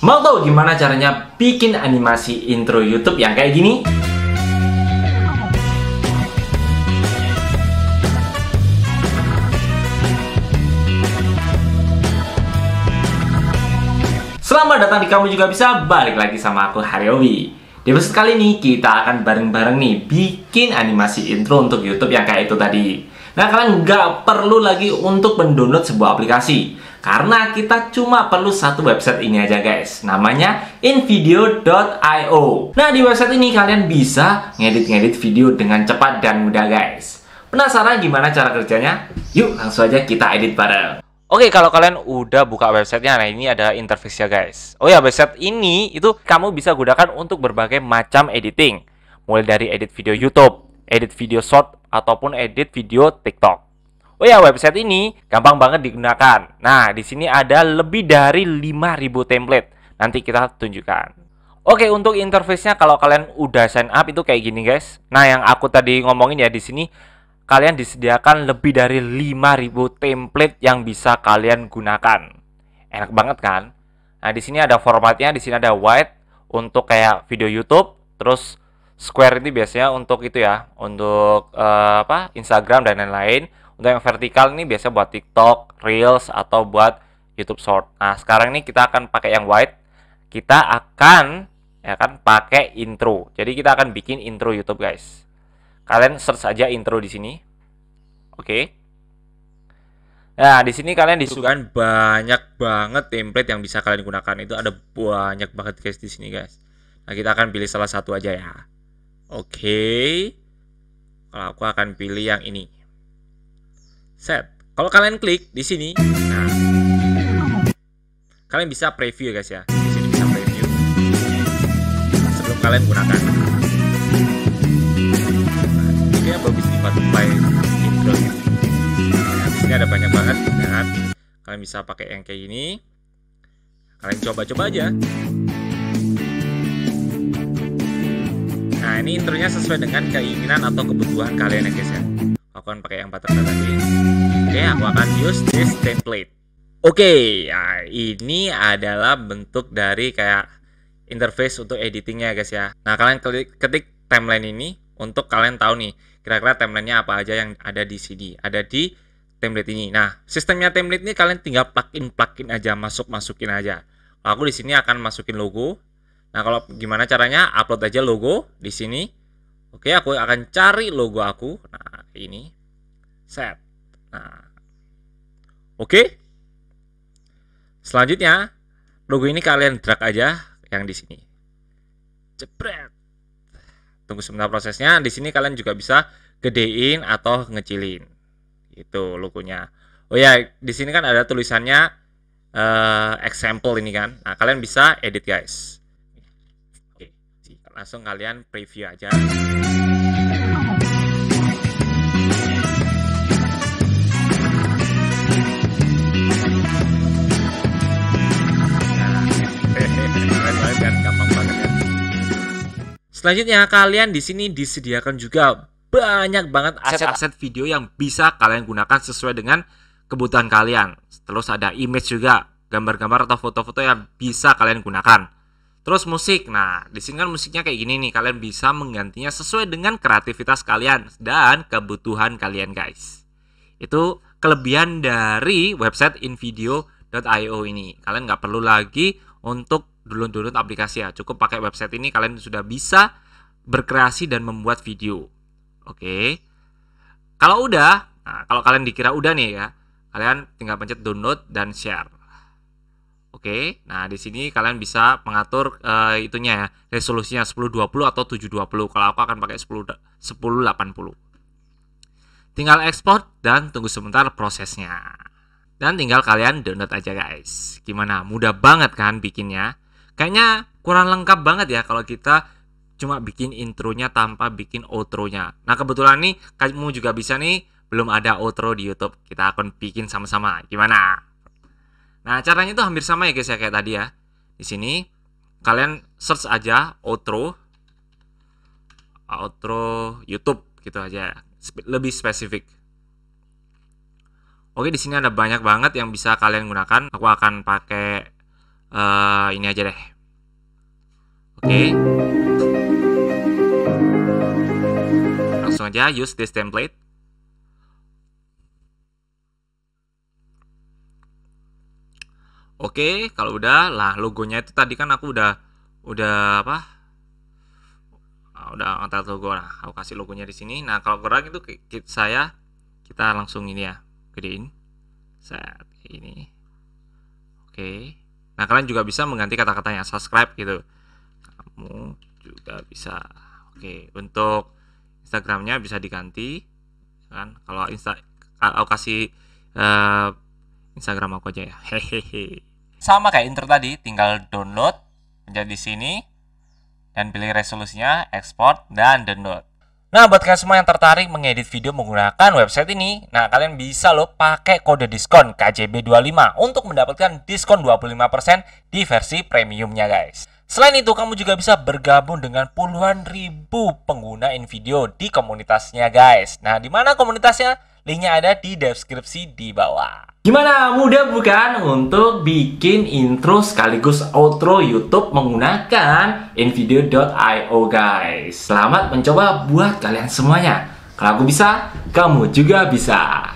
Mau tahu gimana caranya bikin animasi intro YouTube yang kayak gini? Selamat datang di Kamu Juga Bisa, balik lagi sama aku Haryowi Di episode kali ini kita akan bareng-bareng nih bikin animasi intro untuk YouTube yang kayak itu tadi Nah, kalian nggak perlu lagi untuk mendownload sebuah aplikasi karena kita cuma perlu satu website ini aja guys namanya invideo.io nah di website ini kalian bisa ngedit-ngedit video dengan cepat dan mudah guys penasaran gimana cara kerjanya? yuk langsung aja kita edit bareng Oke, kalau kalian udah buka websitenya, nah ini ada interface-nya guys. Oh ya, website ini itu kamu bisa gunakan untuk berbagai macam editing. Mulai dari edit video YouTube, edit video short, ataupun edit video TikTok. Oh ya, website ini gampang banget digunakan. Nah, di sini ada lebih dari 5000 template. Nanti kita tunjukkan. Oke, untuk interface-nya kalau kalian udah sign up itu kayak gini, guys. Nah, yang aku tadi ngomongin ya di sini kalian disediakan lebih dari 5000 template yang bisa kalian gunakan. Enak banget kan? Nah, di sini ada formatnya, di sini ada wide untuk kayak video YouTube, terus square ini biasanya untuk itu ya, untuk uh, apa Instagram dan lain-lain. Untuk yang vertikal ini biasanya buat TikTok, Reels atau buat YouTube Short. Nah sekarang ini kita akan pakai yang wide. Kita akan ya kan pakai intro. Jadi kita akan bikin intro YouTube guys. Kalian search aja intro di sini. Oke. Okay. Nah, di sini kalian disuguhkan banyak banget template yang bisa kalian gunakan. Itu ada banyak banget guys di sini, guys. Nah, kita akan pilih salah satu aja ya. Oke. Okay. Kalau aku akan pilih yang ini. Set. Kalau kalian klik di sini, nah, kalian bisa preview guys ya. Di sini bisa preview sebelum kalian gunakan. Nah, ini yang bagus dipakai intro. Nah, di sini ada banyak banget. Lihat, kalian bisa pakai yang kayak ini. Kalian coba-coba aja. ini intronya sesuai dengan keinginan atau kebutuhan kalian ya guys ya. Aku akan pakai yang pattern tadi. Oke, aku akan use this template. Oke, okay, ya, ini adalah bentuk dari kayak interface untuk editingnya ya guys ya. Nah kalian klik, ketik timeline ini untuk kalian tahu nih kira-kira timelinenya apa aja yang ada di sini. Ada di template ini. Nah sistemnya template ini kalian tinggal plugin plugin aja masuk masukin aja. Aku di sini akan masukin logo Nah, kalau gimana caranya? Upload aja logo di sini. Oke, aku akan cari logo aku. Nah, ini. Set. Nah. Oke. Selanjutnya, logo ini kalian drag aja yang di sini. Jepret. Tunggu sebentar prosesnya. Di sini kalian juga bisa gedein atau ngecilin. Itu logonya. Oh ya, di sini kan ada tulisannya uh, example ini kan. Nah, kalian bisa edit guys langsung kalian preview aja Selanjutnya kalian di sini disediakan juga banyak banget aset-aset video yang bisa kalian gunakan sesuai dengan kebutuhan kalian. Terus ada image juga, gambar-gambar atau foto-foto yang bisa kalian gunakan. Terus musik. Nah, di sini kan musiknya kayak gini nih. Kalian bisa menggantinya sesuai dengan kreativitas kalian dan kebutuhan kalian, guys. Itu kelebihan dari website invideo.io ini. Kalian nggak perlu lagi untuk download-download aplikasi ya. Cukup pakai website ini kalian sudah bisa berkreasi dan membuat video. Oke. Kalau udah, nah, kalau kalian dikira udah nih ya, kalian tinggal pencet download dan share. Oke, nah di sini kalian bisa mengatur uh, itunya ya, resolusinya 1020 atau 720. Kalau aku akan pakai 10 1080. Tinggal export dan tunggu sebentar prosesnya. Dan tinggal kalian download aja guys. Gimana? Mudah banget kan bikinnya? Kayaknya kurang lengkap banget ya kalau kita cuma bikin intronya tanpa bikin outro-nya. Nah, kebetulan nih kamu juga bisa nih belum ada outro di YouTube. Kita akan bikin sama-sama. Gimana? Nah, caranya itu hampir sama ya guys ya kayak tadi ya. Di sini kalian search aja outro outro YouTube gitu aja. Lebih spesifik. Oke, di sini ada banyak banget yang bisa kalian gunakan. Aku akan pakai uh, ini aja deh. Oke. Langsung aja use this template. Oke, kalau udah, lah logonya itu tadi kan aku udah udah apa? Ah, udah antar logo. lah. aku kasih logonya di sini. Nah, kalau kurang itu saya kita langsung ini ya, gedein. Set ini. Oke. Nah, kalian juga bisa mengganti kata kata yang subscribe gitu. Kamu juga bisa. Oke, untuk Instagramnya bisa diganti kan kalau Insta aku kasih uh, Instagram aku aja ya hehehe sama kayak intro tadi tinggal download menjadi sini dan pilih resolusinya export dan download Nah, buat kalian semua yang tertarik mengedit video menggunakan website ini, nah kalian bisa loh pakai kode diskon KJB25 untuk mendapatkan diskon 25% di versi premiumnya guys. Selain itu, kamu juga bisa bergabung dengan puluhan ribu pengguna video di komunitasnya guys. Nah, di mana komunitasnya? Linknya ada di deskripsi di bawah. Gimana mudah bukan untuk bikin intro sekaligus outro YouTube menggunakan invideo.io guys. Selamat mencoba buat kalian semuanya. Kalau aku bisa, kamu juga bisa.